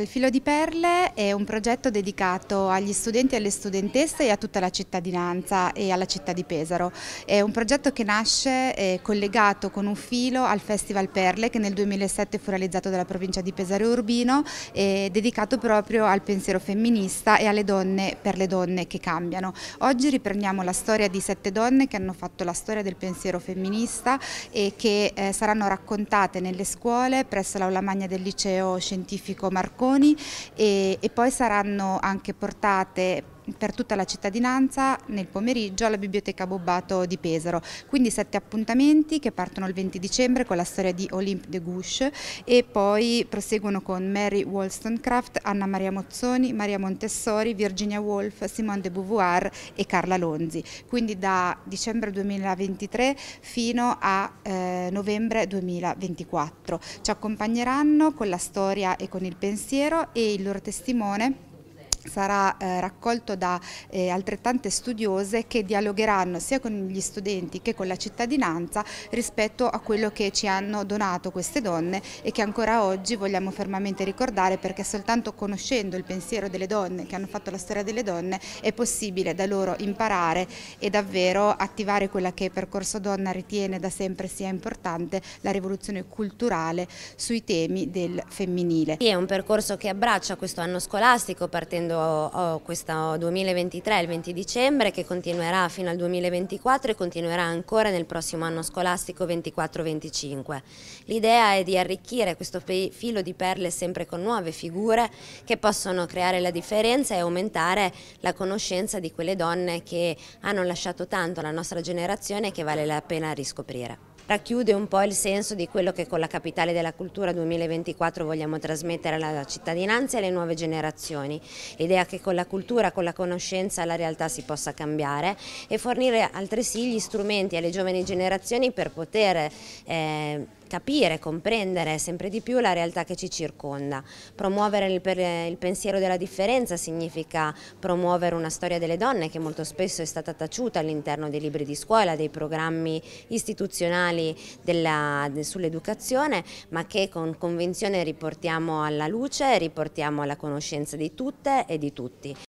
Il Filo di Perle è un progetto dedicato agli studenti e alle studentesse e a tutta la cittadinanza e alla città di Pesaro. È un progetto che nasce collegato con un filo al Festival Perle che nel 2007 fu realizzato dalla provincia di Pesaro Urbino e dedicato proprio al pensiero femminista e alle donne per le donne che cambiano. Oggi riprendiamo la storia di sette donne che hanno fatto la storia del pensiero femminista e che eh, saranno raccontate nelle scuole presso l'Aula Magna del Liceo Scientifico Marconi Marconi e, e poi saranno anche portate per tutta la cittadinanza nel pomeriggio alla Biblioteca Bobbato di Pesaro. Quindi sette appuntamenti che partono il 20 dicembre con la storia di Olympe de Gouche e poi proseguono con Mary Wollstonecraft, Anna Maria Mozzoni, Maria Montessori, Virginia Woolf, Simone de Beauvoir e Carla Lonzi. Quindi da dicembre 2023 fino a eh, novembre 2024. Ci accompagneranno con la storia e con il pensiero e il loro testimone sarà eh, raccolto da eh, altrettante studiose che dialogheranno sia con gli studenti che con la cittadinanza rispetto a quello che ci hanno donato queste donne e che ancora oggi vogliamo fermamente ricordare perché soltanto conoscendo il pensiero delle donne che hanno fatto la storia delle donne è possibile da loro imparare e davvero attivare quella che Percorso Donna ritiene da sempre sia importante, la rivoluzione culturale sui temi del femminile. È un percorso che abbraccia questo anno scolastico partendo quando ho questo 2023, il 20 dicembre, che continuerà fino al 2024 e continuerà ancora nel prossimo anno scolastico 24-25. L'idea è di arricchire questo filo di perle sempre con nuove figure che possono creare la differenza e aumentare la conoscenza di quelle donne che hanno lasciato tanto alla nostra generazione e che vale la pena riscoprire racchiude un po' il senso di quello che con la Capitale della Cultura 2024 vogliamo trasmettere alla cittadinanza e alle nuove generazioni. L'idea che con la cultura, con la conoscenza la realtà si possa cambiare e fornire altresì gli strumenti alle giovani generazioni per poter eh, capire, comprendere sempre di più la realtà che ci circonda. Promuovere il, il pensiero della differenza significa promuovere una storia delle donne che molto spesso è stata taciuta all'interno dei libri di scuola, dei programmi istituzionali sull'educazione, ma che con convinzione riportiamo alla luce, riportiamo alla conoscenza di tutte e di tutti.